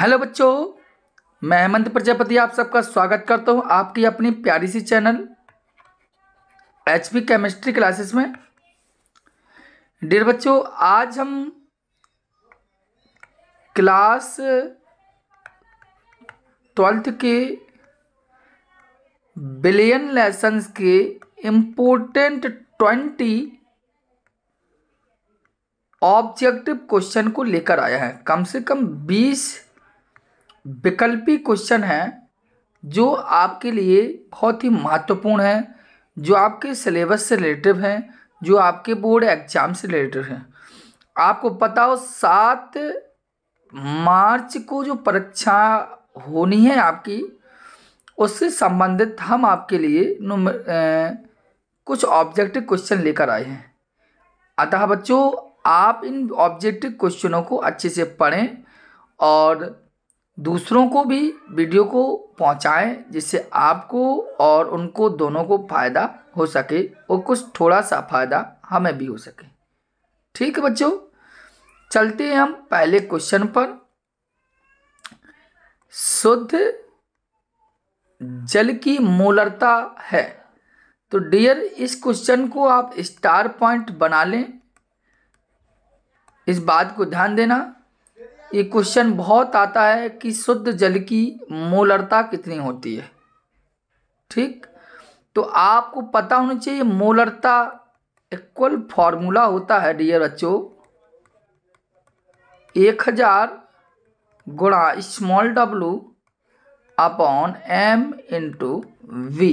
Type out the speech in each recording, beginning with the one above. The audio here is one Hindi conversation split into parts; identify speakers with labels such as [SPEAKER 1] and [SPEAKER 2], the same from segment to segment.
[SPEAKER 1] हेलो बच्चों मैं हेमंत प्रजापति आप सबका स्वागत करता हूं आपकी अपनी प्यारी सी channel H P chemistry classes में डियर बच्चों आज हम क्लास ट्वेल्थ के बिलियन लेसन्स के इम्पोर्टेंट ट्वेंटी ऑब्जेक्टिव क्वेश्चन को लेकर आया है कम से कम बीस विकल्पी क्वेश्चन हैं जो आपके लिए बहुत ही महत्वपूर्ण हैं जो आपके सिलेबस से रिलेटिव हैं जो आपके बोर्ड एग्जाम से रिलेटिव हैं आपको पता हो सात मार्च को जो परीक्षा होनी है आपकी उससे संबंधित हम आपके लिए ए, कुछ ऑब्जेक्टिव क्वेश्चन लेकर आए हैं अतः बच्चों आप इन ऑब्जेक्टिव क्वेश्चनों को अच्छे से पढ़ें और दूसरों को भी वीडियो को पहुंचाएं जिससे आपको और उनको दोनों को फ़ायदा हो सके और कुछ थोड़ा सा फ़ायदा हमें भी हो सके ठीक है बच्चों चलते हैं हम पहले क्वेश्चन पर शुद्ध जल की मूलरता है तो डियर इस क्वेश्चन को आप स्टार पॉइंट बना लें इस बात को ध्यान देना ये क्वेश्चन बहुत आता है कि शुद्ध जल की मोलरता कितनी होती है ठीक तो आपको पता होना चाहिए मोलरता इक्वल फॉर्मूला होता है डियर बच्चों एक हजार गुणा small W upon M into V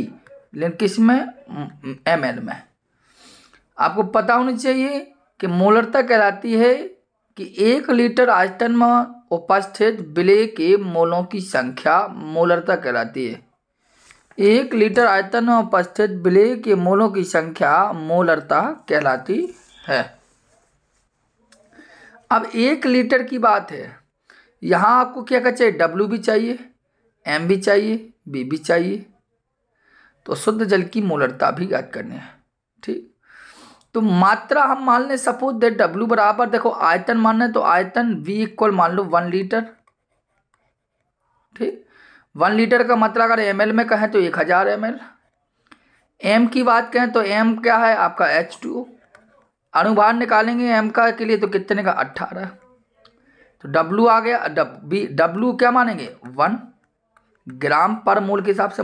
[SPEAKER 1] लेकिन किस में एम एल में आपको पता होना चाहिए कि मोलरता कहलाती है कि एक लीटर आयतन में उपस्थित विलय के मोलों की संख्या मोलरता कहलाती है एक लीटर आयतन में उपस्थित विलय के मोलों की संख्या मोलरता कहलाती है अब एक लीटर की बात है यहाँ आपको क्या क्या चाहिए डब्ल्यू भी चाहिए एम भी चाहिए बी भी चाहिए तो शुद्ध जल की मोलरता भी याद करनी है ठीक तो मात्रा हम मान लें सपोज दे डब्ल्यू बराबर देखो आयतन मानना है तो आयतन वी इक्वल मान लो वन लीटर ठीक वन लीटर का मात्रा अगर एम में कहें तो एक हज़ार एम एम की बात कहें तो एम क्या है आपका एच टू अनुभार निकालेंगे एम का के लिए तो कितने का अट्ठारह तो डब्लू आ गया बी डब्लू क्या मानेंगे वन ग्राम पर मोल के हिसाब से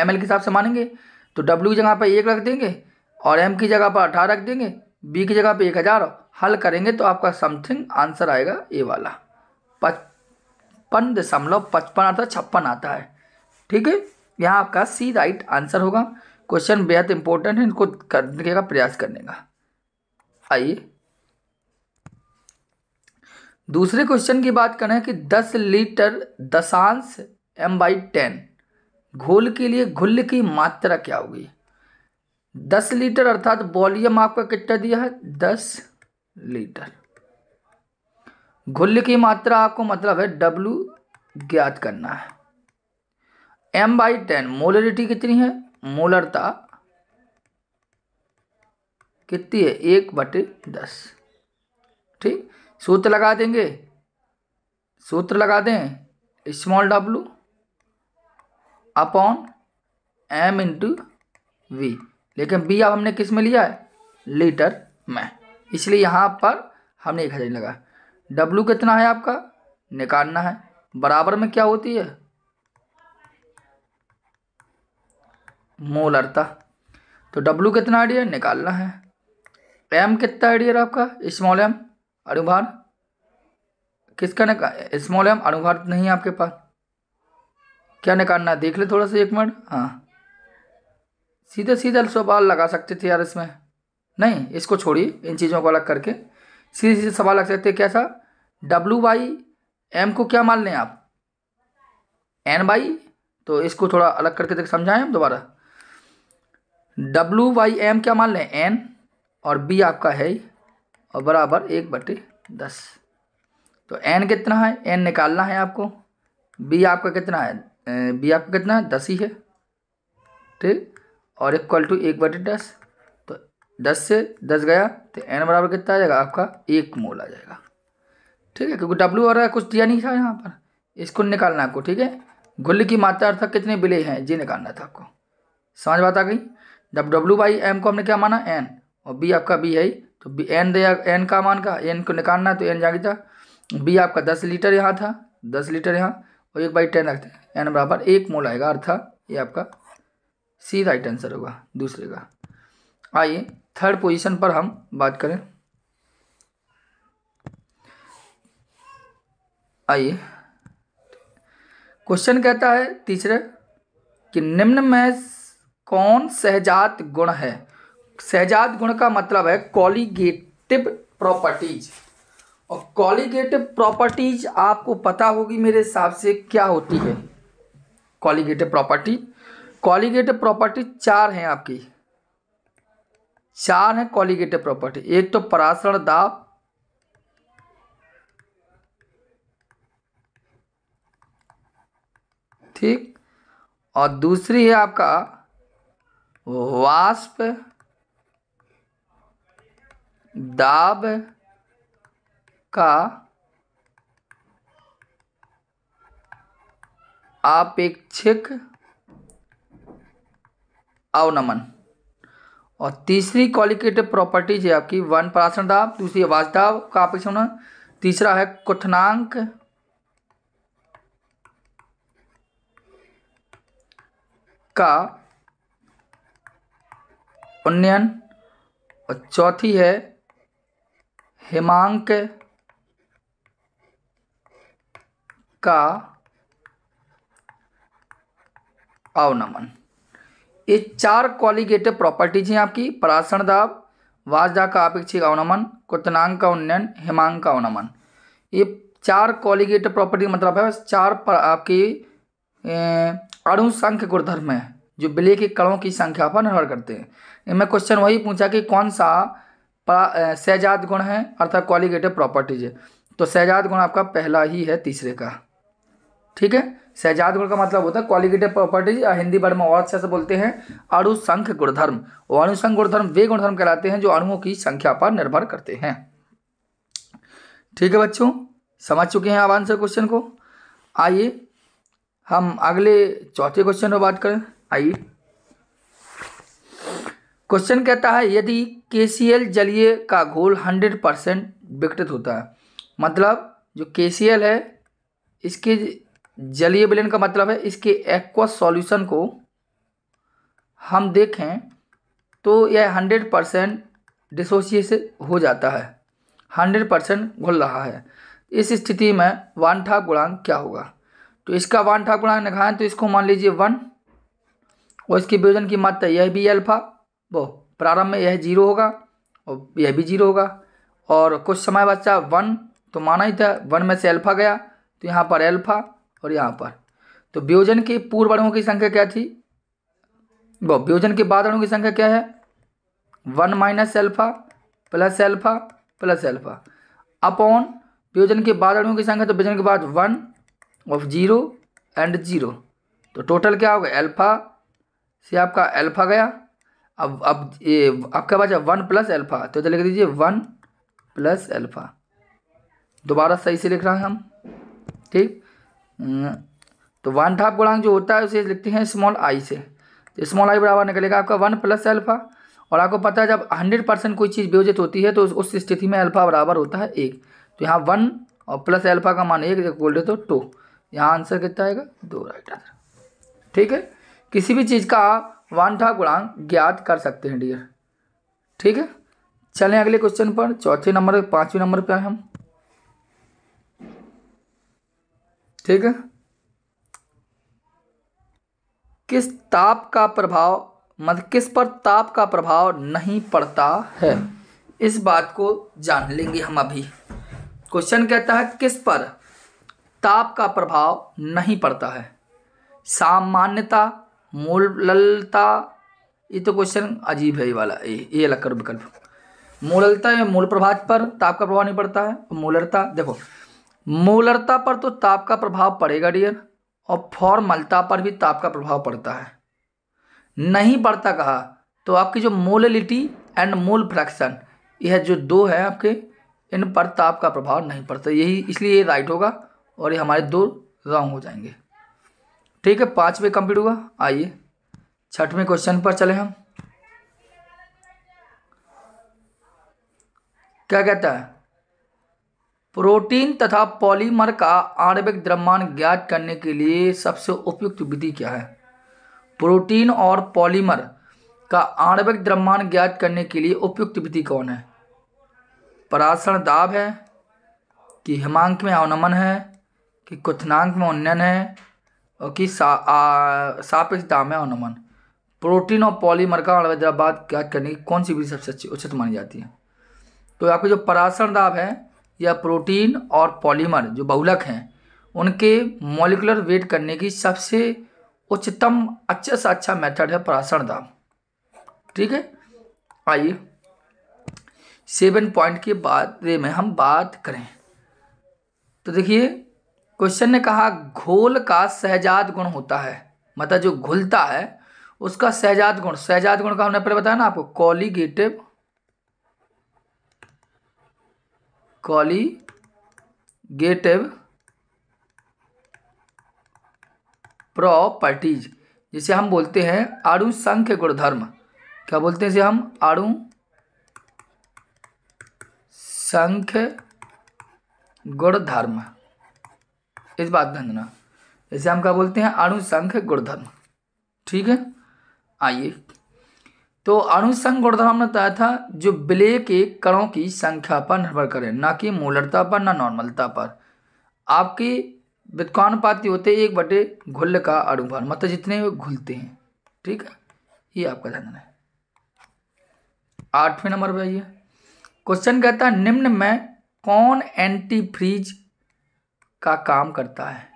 [SPEAKER 1] एम एल के हिसाब से मानेंगे तो डब्ल्यू जगह पर एक रख देंगे और एम की जगह पर अठारह रख देंगे बी की जगह पर एक हज़ार हल करेंगे तो आपका समथिंग आंसर आएगा ए वाला पचपन दशमलव पचपन अर्थात छप्पन आता है ठीक है यहाँ आपका सी राइट आंसर होगा क्वेश्चन बेहद इंपॉर्टेंट है इनको करने का प्रयास करने का आइए दूसरे क्वेश्चन की बात करें कि दस लीटर दशांश एम बाई टेन घोल के लिए घुल की मात्रा क्या होगी दस लीटर अर्थात वॉल्यूम आपका कितना दिया है दस लीटर घुल की मात्रा आपको मतलब है डब्लू ज्ञात करना है एम बाई टेन मोलरिटी कितनी है मोलरता कितनी है एक बटे दस ठीक सूत्र लगा देंगे सूत्र लगा दें small W upon M into V लेकिन बी अब हमने किस में लिया है लीटर में इसलिए यहाँ पर हमने एक हजार लगा डब्लू कितना है आपका निकालना है बराबर में क्या होती है मोल अर्ता तो डब्लू कितना आइडियर निकालना है एम कितना आइडियर आपका स्मॉल एम अनुभार किसका निकाल स्मॉल एम अनुभार नहीं है आपके पास क्या निकालना है देख ले थोड़ा सा एक मिनट हाँ सीधे सीधे सवाल लगा सकते थे यार इसमें नहीं इसको छोड़िए इन चीज़ों को अलग करके सीधे सीधे सवाल लग सकते कैसा डब्लू बाई एम को क्या मान लें आप एन बाई तो इसको थोड़ा अलग करके देख समझाएं हम दोबारा डब्लू बाई एम क्या मान लें एन और बी आपका है ही और बराबर एक बटे दस तो एन कितना है एन निकालना है आपको बी आपका कितना है बी आपका कितना है दस ही है ठीक और इक्वल टू एक बटे दस तो दस से दस गया तो एन बराबर कितना आ जाएगा आपका एक मोल आ जाएगा ठीक है क्योंकि डब्ल्यू और कुछ दिया नहीं था यहाँ पर इसको निकालना आपको ठीक है गुल्ल की मात्रा अर्थात कितने बिले हैं जी निकालना था आपको समझ बात आ गई जब डब्ल्यू बाई एम को हमने क्या माना एन और बी आपका बी है तो बी एन दिया एन का मान का एन को निकालना है तो एन जागे था बी आपका दस लीटर यहाँ था दस लीटर यहाँ और एक बाई टेन रखते हैं एन बराबर एक मोल आएगा अर्थात ये आपका सी राइट आंसर होगा दूसरे का आइए थर्ड पोजीशन पर हम बात करें आइए क्वेश्चन कहता है तीसरे कि निम्न में कौन सहजात गुण है सहजात गुण का मतलब है कॉलीगेटिव प्रॉपर्टीज और कॉलीगेटिव प्रॉपर्टीज आपको पता होगी मेरे हिसाब से क्या होती है कॉलीगेटिव प्रॉपर्टी कॉलीगेटिव प्रॉपर्टी चार हैं आपकी चार हैं कॉलीगेटिव प्रॉपर्टी एक तो पराशरण दाब ठीक और दूसरी है आपका वाष्प दाब का आपेक्षिक अवनमन और तीसरी क्वालिकेटिव प्रॉपर्टीज है आपकी वन प्राशन दाब दूसरी आवाज दाब का आप होना तीसरा है कुठनांक का उन्नयन और चौथी है हिमांक का अवनमन ये चार कॉलीगेटिव प्रॉपर्टीज हैं आपकी पराषण दाब वाजदा का अपेक्षिक अवनमन कृतनांग का उन्नयन हिमांग का अवनमन ये चार कॉलीगेटिव प्रॉपर्टी मतलब है चार पर आपकी अणुसंख्य गुणधर्म है जो बिले के कणों की संख्या पर निर्भर करते हैं इनमें क्वेश्चन वही पूछा कि कौन सा सहजात गुण है अर्थात कॉलीगेटिव प्रॉपर्टीज है तो सहजात गुण आपका पहला ही है तीसरे का ठीक है सहजाद गुण का मतलब होता है क्वालिटेटिव प्रॉपर्टीज हिंदी वर्ड में और अच्छे से बोलते हैं अणुसंख्य गुणधर्म और गुणधर्म वे गुणधर्म कहलाते हैं जो अणुओं की संख्या पर निर्भर करते हैं ठीक है बच्चों समझ चुके हैं आप आंसर क्वेश्चन को आइए हम अगले चौथे क्वेश्चन पर बात करें आइए क्वेश्चन कहता है यदि के जलीय का घोल हंड्रेड परसेंट विकटित होता है मतलब जो के है इसके जलीय विलयन का मतलब है इसके एक्वा सॉल्यूशन को हम देखें तो यह हंड्रेड परसेंट डिसोसिएस हो जाता है हंड्रेड परसेंट घुल रहा है इस स्थिति में वन ठाक गुणांक क्या होगा तो इसका वन ठाक गुणांक निखाएं तो इसको मान लीजिए वन और इसके वियोजन की मात्रा यह भी अल्फा वो प्रारंभ में यह जीरो होगा और यह भी जीरो होगा और कुछ समय बचा वन तो माना ही था वन में से अल्फा गया तो यहाँ पर अल्फा और यहाँ पर तो व्योजन के पूर्व अणुओं की संख्या क्या थी वो व्योजन के बाद अणुओं की संख्या क्या है one minus alpha plus alpha plus alpha upon व्योजन के बाद अणुओं की संख्या तो व्योजन के बाद one of zero and zero तो टोटल क्या होगा एल्फा से आपका एल्फा गया अब अब ये आपका बचा वन प्लस एल्फा तो लिख दीजिए वन प्लस एल्फा दोबारा सही से लिख रहे हैं हम ठीक हम्म। तो वन ढाप गुणांक जो होता है उसे लिखते हैं स्मॉल आई से तो स्मॉल आई बराबर निकलेगा आपका वन प्लस अल्फा और आपको पता है जब हंड्रेड परसेंट कोई चीज़ व्यवजित होती है तो उस स्थिति में अल्फा बराबर होता है एक तो यहाँ वन और प्लस अल्फा का मान एक बोल रहे तो टू यहाँ आंसर कितना आएगा दो राइट आंसर ठीक है किसी भी चीज़ का आप वांठा गुणांक ज्ञात कर सकते हैं डियर ठीक है चलें अगले क्वेश्चन पर चौथे नंबर पाँचवें नंबर पर हम ठीक है किस ताप का प्रभाव मतलब किस पर ताप का प्रभाव नहीं पड़ता है इस बात को जान लेंगे हम अभी क्वेश्चन कहता है किस पर ताप का प्रभाव नहीं पड़ता है सामान्यता मूललता ये तो क्वेश्चन अजीब है ये वाला ये ये अलग विकल्प मूललता या मूल प्रभाव पर ताप का प्रभाव नहीं पड़ता है मूलरता देखो मूलरता पर तो ताप का प्रभाव पड़ेगा डियर और फॉर्मलता पर भी ताप का प्रभाव पड़ता है नहीं पड़ता कहा तो आपकी जो मोलिटी एंड मोल फ्रैक्शन यह जो दो है आपके इन पर ताप का प्रभाव नहीं पड़ता यही इसलिए ये राइट होगा और ये हमारे दो रॉन्ग हो जाएंगे ठीक है पाँचवें कंप्लीट हुआ आइए छठवें क्वेश्चन पर चले हम क्या कहता है प्रोटीन तथा पॉलीमर का आणविक द्रव्यमान ज्ञात करने के लिए सबसे उपयुक्त विधि क्या है प्रोटीन और पॉलीमर का आणविक द्रव्यमान ज्ञात करने के लिए उपयुक्त विधि कौन है परासरण दाब है कि हिमांक में अवनमन है कि कुथनांक में उन्नयन है और कि सापेक्ष दाब में अवनमन प्रोटीन और पॉलीमर का आणविक द्रव्यमान ज्ञात करने की कौन सी विधि सबसे अच्छी उचित मानी जाती है तो आपके जो परासरण दाब है या प्रोटीन और पॉलीमर जो बहुलक हैं उनके मॉलिकुलर वेट करने की सबसे उच्चतम अच्छे से अच्छा मेथड है परासरण दाम ठीक है आइए सेवन पॉइंट के बारे में हम बात करें तो देखिए क्वेश्चन ने कहा घोल का सहजात गुण होता है मतलब जो घुलता है उसका सहजात गुण सहजात गुण का हमने पहले बताया ना आपको कॉलीगेटिव कॉलीगेटिव प्रॉपर्टीज जिसे हम बोलते हैं आड़ू संख्य गुणधर्म क्या बोलते हैं इसे हम आड़ू संख्य गुणधर्म इस बात ध्यान देना जैसे हम क्या बोलते हैं संख्य गुणधर्म ठीक है आइए तो अनुसंग गुणधर्म बताया था जो विलय के कणों की संख्या पर निर्भर करे ना कि मूलरता पर ना नॉर्मलता पर आपके वित्कानुपाति होते एक बटे घुल का अणुभार मतलब जितने घुलते हैं ठीक है ये आपका ध्यान है आठवें नंबर पर आइए क्वेश्चन कहता है निम्न में कौन एंटी फ्रीज का काम करता है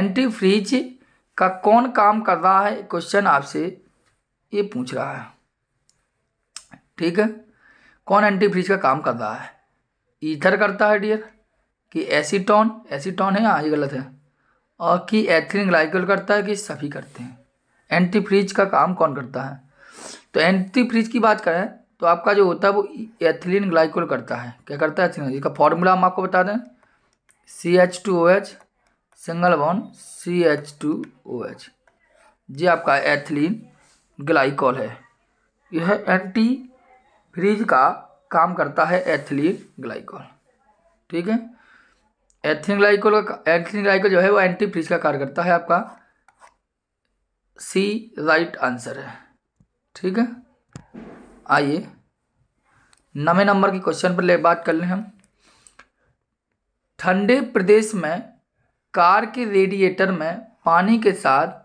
[SPEAKER 1] एंटी फ्रीज का कौन काम कर रहा है क्वेश्चन आपसे ये पूछ रहा है ठीक है कौन एंटी फ्रीज का काम कर रहा है ईथर करता है डियर कि एसीटोन एसीटोन है हाँ ये गलत है और कि एथिन ग्लाइकोल करता है कि सभी करते हैं एंटी फ्रीज का काम कौन करता है तो एंटी फ्रीज की बात करें तो आपका जो होता है वो एथिलीन ग्लाइकोल करता है क्या करता है इसका फॉर्मूला हम आपको बता दें C H two O H single bond C H two O H जी आपका एथिलीन ग्लाइकॉल है यह एंटी फ्रीज का काम करता है एथिलीन ग्लाइकॉल ठीक है एथिलीन ग्लाइकॉल का एथिलीन ग्लाइकॉल जो है वो एंटी फ्रीज का कार्य करता है आपका सी राइट आंसर है ठीक है आइए नवे नंबर के क्वेश्चन पर ले बात कर लें हम ठंडे प्रदेश में कार के रेडिएटर में पानी के साथ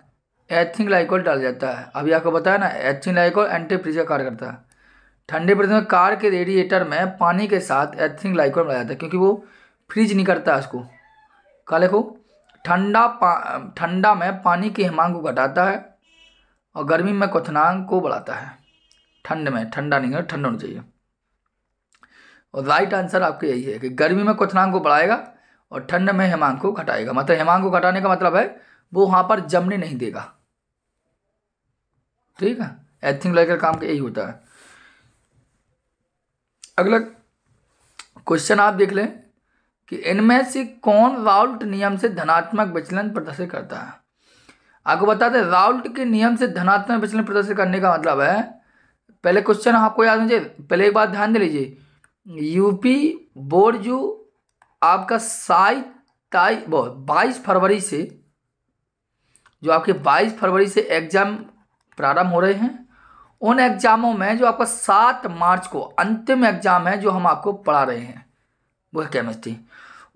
[SPEAKER 1] एथिन लाइकोल डाल जाता है अभी आपको बताया ना एथिन लाइकोल एंटी फ्रीज का कार्य करता है ठंडे प्रदेश में कार के रेडिएटर में पानी के साथ एथिन लाइकोल मिलाया जाता है क्योंकि वो फ्रीज नहीं करता है उसको कहा लिखो ठंडा ठंडा में पानी की हिमांग को घटाता है और गर्मी में कोथनांग को बढ़ाता है ठंड में ठंडा नहीं ठंडा ठंड होना चाहिए और राइट आंसर आपके यही है कि गर्मी में क्वथनांग को बढ़ाएगा और ठंड में हिमांग को घटाएगा मतलब हिमांग को घटाने का मतलब है वो वहाँ पर जमने नहीं देगा ठीक है एथिंग लाइक काम का यही होता है अगला क्वेश्चन आप देख लें कि इनमें से कौन राउल्ट नियम से धनात्मक विचलन प्रदर्शित करता है आपको बता दें राउल्ट के नियम से धनात्मक विचलन प्रदर्शित करने का मतलब है पहले क्वेश्चन आपको याद मुझे पहले एक बात ध्यान दे लीजिए यूपी बोर्ड जो आपका साई ताई बाईस फरवरी से जो आपके बाईस फरवरी से एग्जाम प्रारंभ हो रहे हैं उन एग्ज़ामों में जो आपका सात मार्च को अंतिम एग्ज़ाम है जो हम आपको पढ़ा रहे हैं वह केमिस्ट्री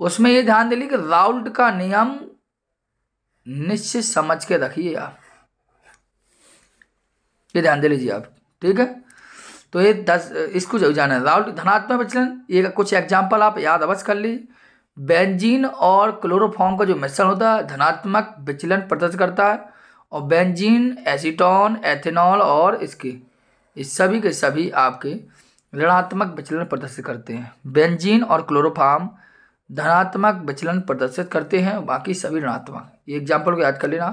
[SPEAKER 1] उसमें ये ध्यान दे कि राउल्ट का नियम निश्चित समझ के रखिए आप ये ध्यान दे लीजिए आप ठीक है तो ये दस इसको जो जाना है राउल्ट धनात्मक विचलन ये कुछ एग्जाम्पल आप याद अवश्य कर ली बेंजीन और क्लोरोफॉर्म का जो मिश्रण होता है धनात्मक विचलन प्रदर्शित करता है और बेंजीन एसीटोन एथेनॉल और इसके इस सभी के सभी आपके ऋणात्मक विचलन प्रदर्शित करते हैं बेंजीन और क्लोरोफाम धनात्मक विचलन प्रदर्शित करते हैं बाकी सभी ऋणात्मक ये एग्जाम्पल को याद कर लेना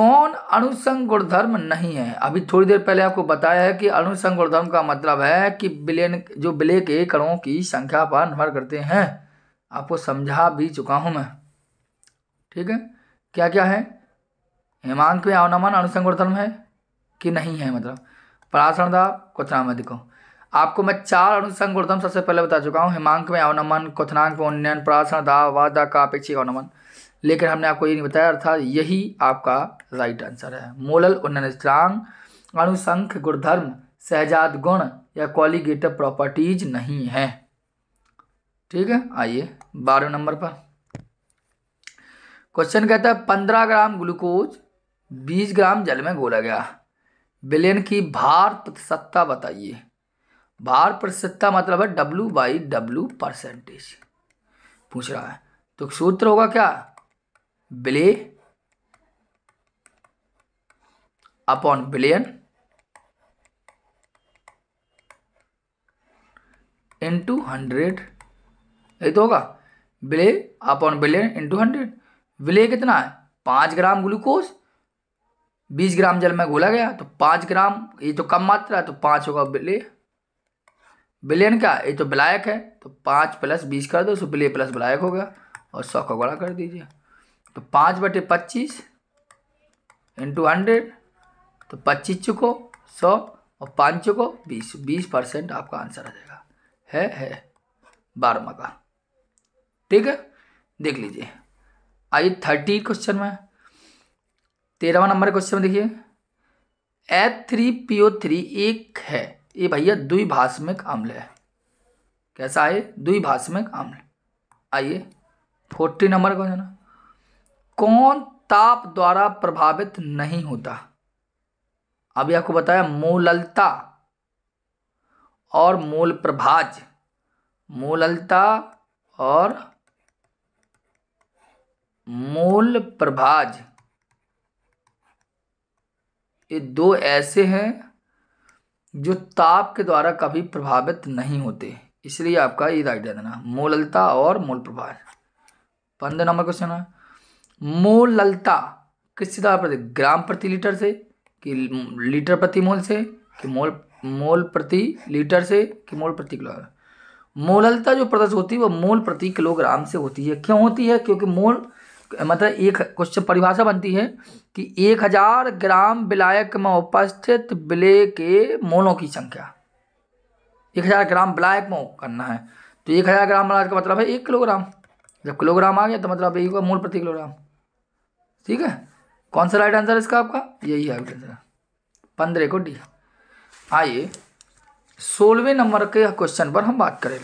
[SPEAKER 1] कौन अणुसंग गुणधर्म नहीं है अभी थोड़ी देर पहले आपको बताया है कि अणुसंग गुणधर्म का मतलब है कि बिलेन जो बिले के कणों की संख्या पर निर्भर करते हैं आपको समझा भी चुका हूँ मैं ठीक है क्या क्या है हेमांत में अवनमन धर्म है कि नहीं है मतलब पराशरण था क्वथनामधिको आपको मैं चार धर्म सबसे पहले बता चुका हूँ हेमांक में अवनमन क्वथनांक में उन्नयन पराशरण दा वादा का अपेक्षिक अवनमन लेकिन हमने आपको ये नहीं बताया अर्थात यही आपका राइट आंसर है मोलल उन्नयन स्त्रांग अनुसंख गुणधर्म सहजात गुण या क्वालिगेटिव प्रॉपर्टीज नहीं है ठीक है आइए बारह नंबर पर क्वेश्चन कहता है पंद्रह ग्राम ग्लूकोज बीस ग्राम जल में घोला गया बिलियन की भार प्रतिशतता बताइए भार प्रतिशतता मतलब है डब्लू बाई डब्लू परसेंटेज पूछ रहा है तो सूत्र होगा क्या बिले अपॉन बिलियन इंटू हंड्रेड यही तो होगा बिले अपॉन बिलियन इंटू हंड्रेड विलय कितना है पाँच ग्राम ग्लूकोज बीस ग्राम जल में घोला गया तो पाँच ग्राम ये तो कम मात्रा है तो पाँच होगा विलय विलयन का ये तो ब्लैक है तो पाँच प्लस बीस कर दो सो विलय प्लस ब्लैक हो गया और सौ का गुणा कर दीजिए तो पाँच बटे पच्चीस इंटू हंड्रेड तो पच्चीस चुको सौ और पाँच चुको बीस बीस परसेंट आपका आंसर आ जाएगा है है बारहवा का ठीक है देख लीजिए आइए थर्टी क्वेश्चन में तेरहवा नंबर क्वेश्चन में देखिए H three P O three एक है ये भैया द्विभाषमिक अम्ल है कैसा है द्विभाषमिक अम्ल आइए फोर्टी नंबर क्वेश्चन कौन ताप द्वारा प्रभावित नहीं होता अभी आपको बताया मूललता और मूल प्रभाज मूललता और मूल प्रभाज ये दो ऐसे हैं जो ताप के द्वारा कभी प्रभावित नहीं होते इसलिए आपका ये राइट देना मूललता और मूल प्रभाज पंद्रह नंबर क्वेश्चन है मूल ललता किस सीधा प्रति ग्राम प्रति लीटर से कि लीटर प्रति मोल से कि मोल मोल प्रति लीटर से कि मोल प्रति किलोग्राम मोललता जो प्रदर्श होती है वह मोल प्रति किलोग्राम से होती है क्यों होती है क्योंकि मोल मतलब एक क्वेश्चन परिभाषा बनती है कि एक हजार ग्राम विलायक में उपस्थित विलय के मोलों की संख्या एक हजार ग्राम विलायक में करना है तो एक हजार ग्राम विलायक का मतलब है एक किलोग्राम जब किलोग्राम आ गया तो मतलब यही होगा मोल प्रति किलोग्राम ठीक है कौन सा राइट आंसर इसका आपका यही है आंसर पंद्रह को डी आइए सोलहवें नंबर के क्वेश्चन पर हम बात करें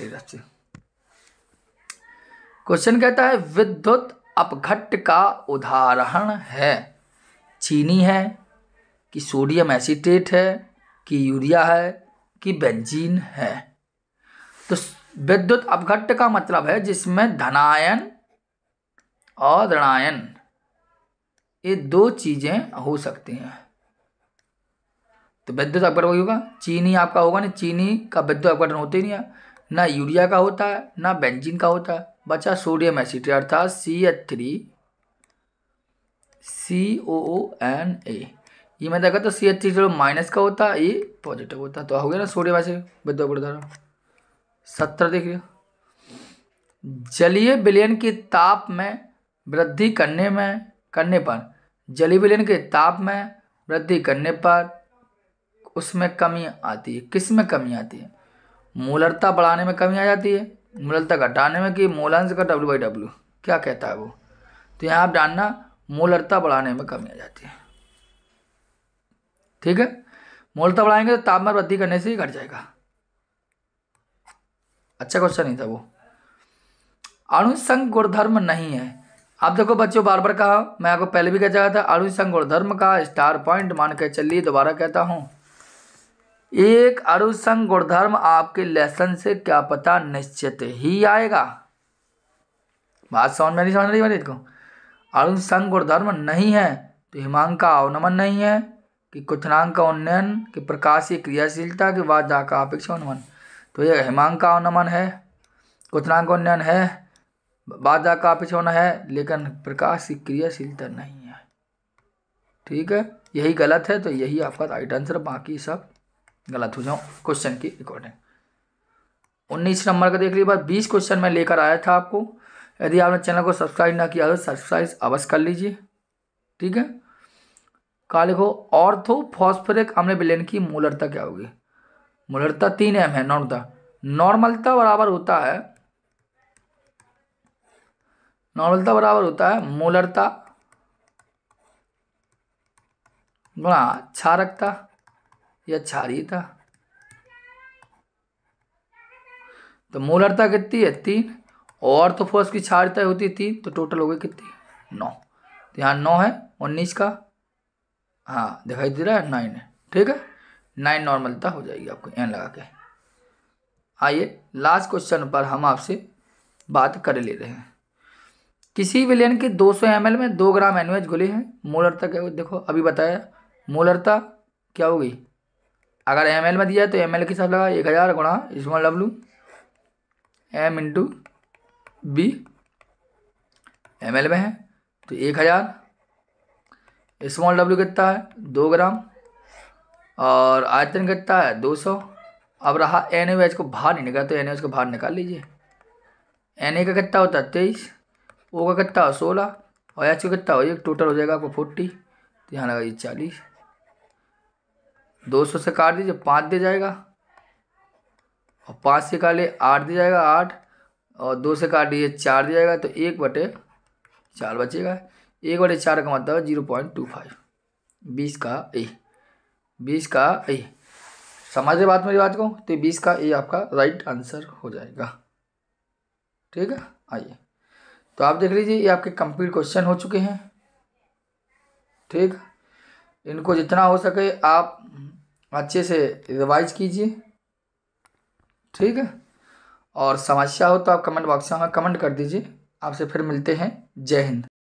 [SPEAKER 1] क्वेश्चन कहता है विद्युत अपघट्ट का उदाहरण है चीनी है कि सोडियम एसीटेट है कि यूरिया है कि बेंजीन है तो विद्युत अपघट्ट का मतलब है जिसमें धनायन और ऋणायन ये दो चीज़ें हो सकती हैं तो विद्युत अपघटन वही होगा चीनी आपका होगा ना चीनी का विद्युत अपघटन होते ही नहीं है ना यूरिया का होता है ना बेंजीन का होता है बचा सोडियम एसिड अर्थात C H three C O O N A ये मैं देखा तो सी एच थ्री चलो माइनस का होता ये पॉजिटिव होता तो हो गया ना सोडियम एसिड बदवा गुणधारा सत्रह लो जलीय विलयन के ताप में वृद्धि करने में करने पर जलीय विलयन के ताप में वृद्धि करने पर उसमें कमी आती है किस में कमी आती है मूलरता बढ़ाने में कमी आ जाती है मूलता का डालने में कि मोलांश का डब्ल्यू बाई डब्ल्यू क्या कहता है वो तो यहाँ आप डालना मोलरता बढ़ाने में कमी आ जाती है ठीक है मोलता बढ़ाएंगे तो तापमान वृद्धि करने से ही घट जाएगा अच्छा क्वेश्चन नहीं था वो अणुसंग गुणधर्म नहीं है आप देखो बच्चों बार बार कहा मैं आपको पहले भी कह चाहता था अणुसंग गुणधर्म का स्टार पॉइंट मान के चलिए दोबारा कहता हूँ एक अरुसंग गुणधर्म आपके लेसन से क्या पता निश्चित ही आएगा बात समझ में नहीं समझ रही मेरी को अरुसंग गुणधर्म नहीं है तो हिमांक का अवनमन नहीं है कि कुथनांग का उन्नयन कि प्रकाशीय क्रियाशीलता के बाद जाकर अपेक्षा उन्नमन तो ये हिमांक का अवनमन है कुथनांग का उन्नयन है बाद का अपेक्षा होना है लेकिन प्रकाश की क्रियाशीलता नहीं है ठीक है यही गलत है तो यही आपका राइट आंसर बाकी सब गलत हो जाऊँ क्वेश्चन की अकॉर्डिंग उन्नीस नंबर का देख लीजिए बात बीस क्वेश्चन मैं लेकर आया था आपको यदि आपने चैनल को सब्सक्राइब ना किया तो सब्सक्राइब अवश्य कर लीजिए ठीक है कहा लिखो ऑर्थो फॉस्फोरिक अम्ल विलेन की मूलरता क्या होगी मूलरता तीन एम है नॉर्मता नॉर्मलता बराबर होता है नॉर्मलता बराबर होता है मूलरता गुणा क्षारकता या क्षारियता था तो मोलरता कितनी है तीन और तो फोर्स की क्षारता होती है तीन तो टोटल हो गई कितनी नौ तो यहाँ नौ है उन्नीस का हाँ दिखाई दे रहा है नाइन है ठीक है नाइन नॉर्मलता हो जाएगी आपको एन लगा के आइए लास्ट क्वेश्चन पर हम आपसे बात कर ले रहे हैं किसी विलयन के 200 सौ में दो ग्राम एनवेज घुले हैं मोलरता क्या देखो अभी बताया मोलरता क्या होगी अगर एम में दिया है तो एम एल के साथ लगा एक हज़ार गुणा small W M into B M में है तो एक हज़ार स्मॉल डब्लू कितना है दो ग्राम और आयतन कितना है दो सौ अब रहा एन ए को बाहर नहीं निकाला तो एन एच को बाहर निकाल लीजिए एन ए का कितना होता है तेईस ओ का कितना सोलह और एच का कितना हो टोटल हो जाएगा आपको फोर्टी तो यहाँ लगा चालीस दो सौ से काट दीजिए पाँच दे जाएगा और पाँच से लिए आठ दे जाएगा आठ और दो से काट दीजिए चार दे जाएगा तो एक बटे चार बचेगा एक बटे चार का मतलब जीरो पॉइंट टू फाइव बीस का ए बीस का ए समझ रहे बात मेरी बात को तो बीस का ए आपका राइट आंसर हो जाएगा ठीक है आइए तो आप देख लीजिए ये आपके कंप्लीट क्वेश्चन हो चुके हैं ठीक इनको जितना हो सके आप अच्छे से रिवाइज कीजिए ठीक है और समस्या हो तो आप कमेंट बॉक्स में कमेंट कर दीजिए आपसे फिर मिलते हैं जय हिंद